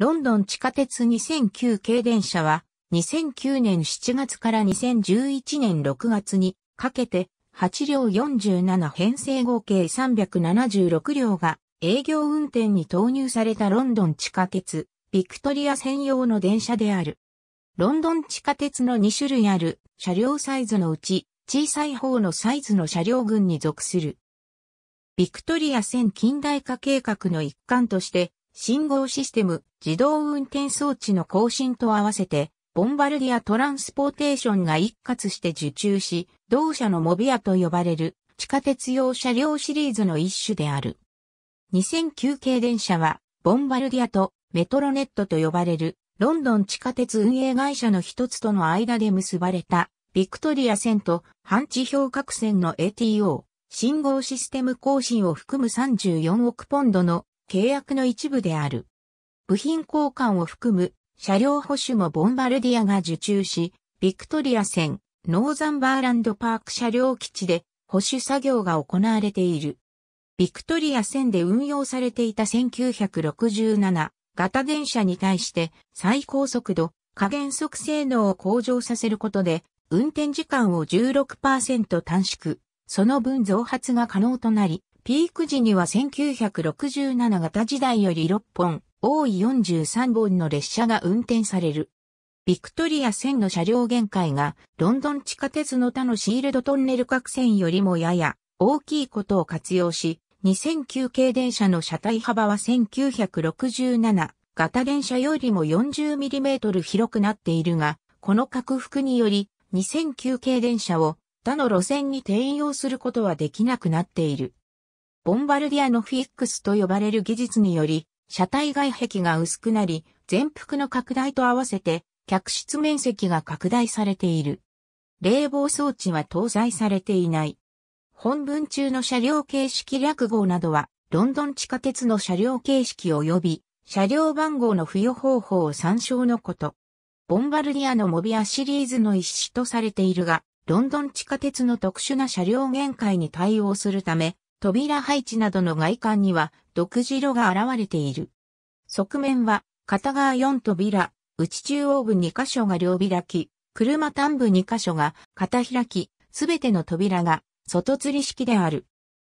ロンドン地下鉄2009系電車は、2009年7月から2011年6月にかけて、8両47編成合計376両が営業運転に投入されたロンドン地下鉄、ビクトリア専用の電車である。ロンドン地下鉄の2種類ある車両サイズのうち、小さい方のサイズの車両群に属する。ビクトリア線近代化計画の一環として、信号システム、自動運転装置の更新と合わせて、ボンバルディア・トランスポーテーションが一括して受注し、同社のモビアと呼ばれる地下鉄用車両シリーズの一種である。2009系電車は、ボンバルディアとメトロネットと呼ばれるロンドン地下鉄運営会社の一つとの間で結ばれたビクトリア線と半地表各線の ATO 信号システム更新を含む34億ポンドの契約の一部である。部品交換を含む車両保守もボンバルディアが受注し、ビクトリア線、ノーザンバーランドパーク車両基地で保守作業が行われている。ビクトリア線で運用されていた1967型電車に対して最高速度、加減速性能を向上させることで、運転時間を16%短縮、その分増発が可能となり、ピーク時には1967型時代より6本、多い43本の列車が運転される。ビクトリア線の車両限界がロンドン地下鉄の他のシールドトンネル各線よりもやや大きいことを活用し、2009系電車の車体幅は1967型電車よりも 40mm 広くなっているが、この拡幅により2009系電車を他の路線に転用することはできなくなっている。ボンバルディアのフィックスと呼ばれる技術により、車体外壁が薄くなり、全幅の拡大と合わせて、客室面積が拡大されている。冷房装置は搭載されていない。本文中の車両形式略号などは、ロンドン地下鉄の車両形式及び、車両番号の付与方法を参照のこと。ボンバルディアのモビアシリーズの一種とされているが、ロンドン地下鉄の特殊な車両限界に対応するため、扉配置などの外観には独自色が現れている。側面は片側4扉、内中央部2箇所が両開き、車端部2箇所が片開き、すべての扉が外吊り式である。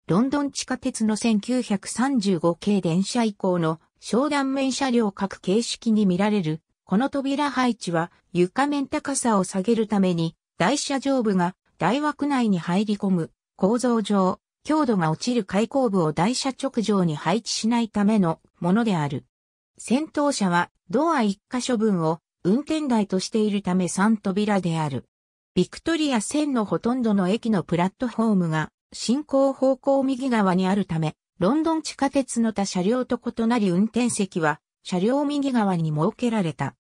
ロンドン地下鉄の1935系電車以降の商談面車両各形式に見られる、この扉配置は床面高さを下げるために台車上部が台枠内に入り込む構造上強度が落ちる開口部を台車直上に配置しないためのものである。先頭車はドア1箇所分を運転台としているため3扉である。ビクトリア線のほとんどの駅のプラットフォームが進行方向右側にあるため、ロンドン地下鉄の他車両と異なり運転席は車両右側に設けられた。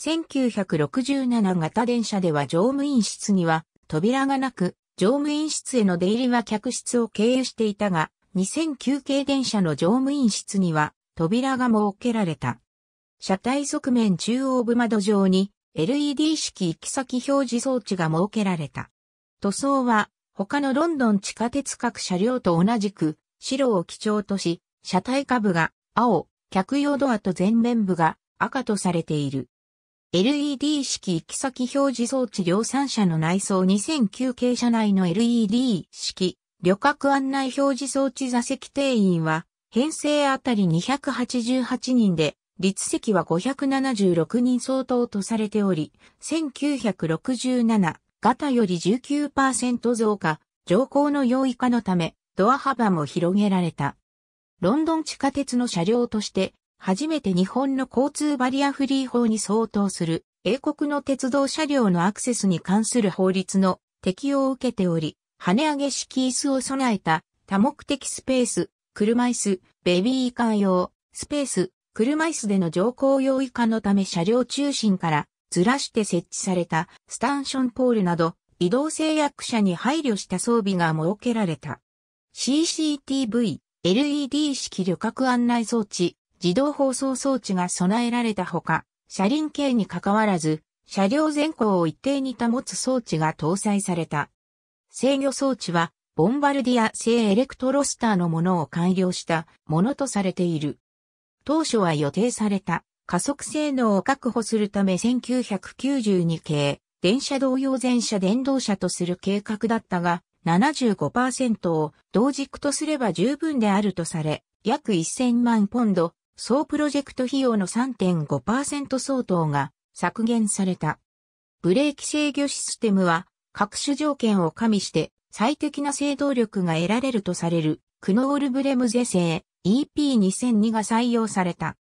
1967型電車では乗務員室には扉がなく、乗務員室への出入りは客室を経由していたが、2009系電車の乗務員室には扉が設けられた。車体側面中央部窓上に LED 式行き先表示装置が設けられた。塗装は他のロンドン地下鉄各車両と同じく白を基調とし、車体下部が青、客用ドアと前面部が赤とされている。LED 式行き先表示装置量産車の内装2009系車内の LED 式旅客案内表示装置座席定員は編成あたり288人で、立席は576人相当とされており、1967型より19%増加、乗降の容易化のため、ドア幅も広げられた。ロンドン地下鉄の車両として、初めて日本の交通バリアフリー法に相当する英国の鉄道車両のアクセスに関する法律の適用を受けており、跳ね上げ式椅子を備えた多目的スペース、車椅子、ベビーカー用、スペース、車椅子での乗降用以下のため車両中心からずらして設置されたスタンションポールなど移動制約者に配慮した装備が設けられた。CCTV、LED 式旅客案内装置、自動放送装置が備えられたほか、車輪径に関わらず、車両前後を一定に保つ装置が搭載された。制御装置は、ボンバルディア製エレクトロスターのものを改良したものとされている。当初は予定された加速性能を確保するため1992系電車同様全車電動車とする計画だったが75%を同軸とすれば十分であるとされ約1000万ポンド総プロジェクト費用の3.5%相当が削減された。ブレーキ制御システムは各種条件を加味して最適な制動力が得られるとされるクノールブレム是正 EP2002 が採用された。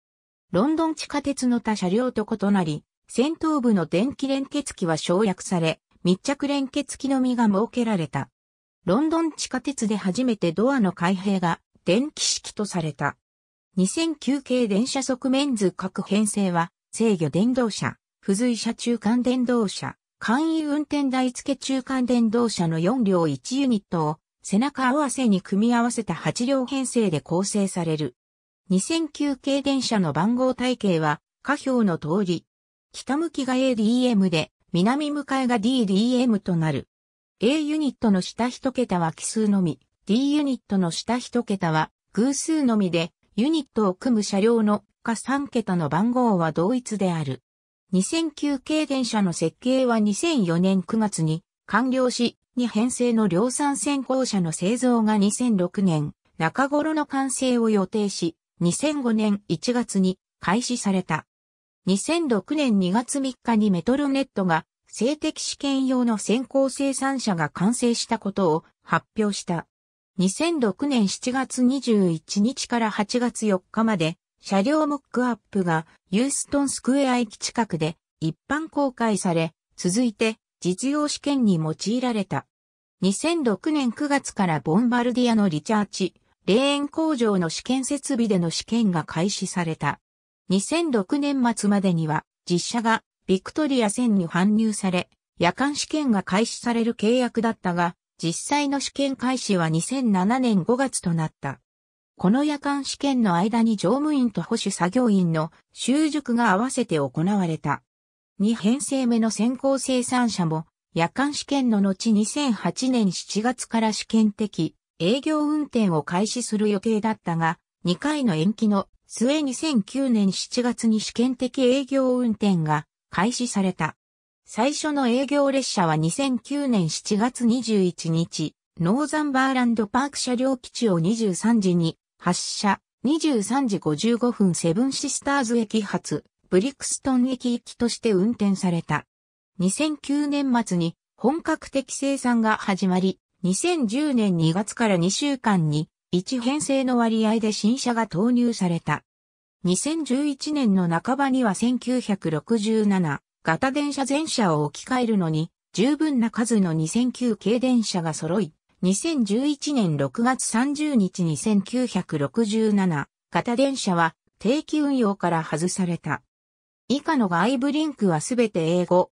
ロンドン地下鉄の他車両と異なり、先頭部の電気連結機は省略され、密着連結機のみが設けられた。ロンドン地下鉄で初めてドアの開閉が電気式とされた。2009系電車側面図各編成は、制御電動車、付随車中間電動車、簡易運転台付中間電動車の4両1ユニットを背中合わせに組み合わせた8両編成で構成される。2009系電車の番号体系は、下表の通り、北向きが ADM で、南向かいが DDM となる。A ユニットの下1桁は奇数のみ、D ユニットの下1桁は偶数のみで、ユニットを組む車両の下3桁の番号は同一である。2009系電車の設計は2004年9月に完了し、2編成の量産先行車の製造が2006年中頃の完成を予定し、2005年1月に開始された。2006年2月3日にメトロネットが性的試験用の先行生産車が完成したことを発表した。2006年7月21日から8月4日まで、車両モックアップがユーストンスクエア駅近くで一般公開され、続いて実用試験に用いられた。2006年9月からボンバルディアのリチャーチ、レーン工場の試験設備での試験が開始された。2006年末までには実車がビクトリア線に搬入され、夜間試験が開始される契約だったが、実際の試験開始は2007年5月となった。この夜間試験の間に乗務員と保守作業員の習熟が合わせて行われた。2編成目の先行生産者も夜間試験の後2008年7月から試験的営業運転を開始する予定だったが、2回の延期の末2009年7月に試験的営業運転が開始された。最初の営業列車は2009年7月21日、ノーザンバーランドパーク車両基地を23時に発車、23時55分セブンシスターズ駅発、ブリクストン駅行きとして運転された。2009年末に本格的生産が始まり、2010年2月から2週間に1編成の割合で新車が投入された。2011年の半ばには1967、型電車全車を置き換えるのに、十分な数の2009系電車が揃い、2011年6月30日2967型電車は定期運用から外された。以下の外部リンクはすべて英語、